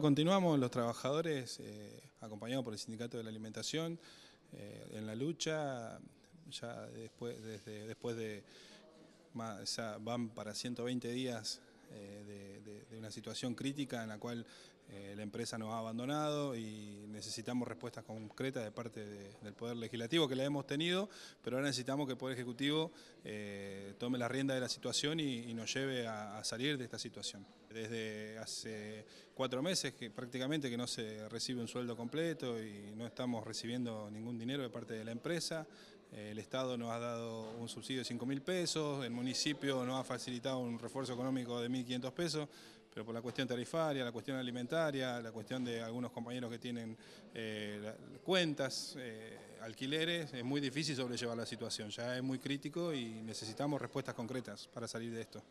continuamos los trabajadores, eh, acompañados por el Sindicato de la Alimentación, eh, en la lucha, ya después, desde, después de, van para 120 días una situación crítica en la cual eh, la empresa nos ha abandonado y necesitamos respuestas concretas de parte del Poder Legislativo, que la hemos tenido, pero ahora necesitamos que el Poder Ejecutivo eh, tome la rienda de la situación y, nos lleve a, salir de esta situación. Desde hace cuatro meses que prácticamente que no se recibe un sueldo completo y no estamos recibiendo ningún dinero de parte de la empresa. el Estado nos ha dado un subsidio de 5.000 pesos, el municipio nos ha facilitado un refuerzo económico de 1.500 pesos, pero por la cuestión tarifaria, la cuestión alimentaria, la cuestión de algunos compañeros que tienen eh, cuentas, eh, alquileres, es muy difícil sobrellevar la situación, ya es muy crítico y necesitamos respuestas concretas para salir de esto.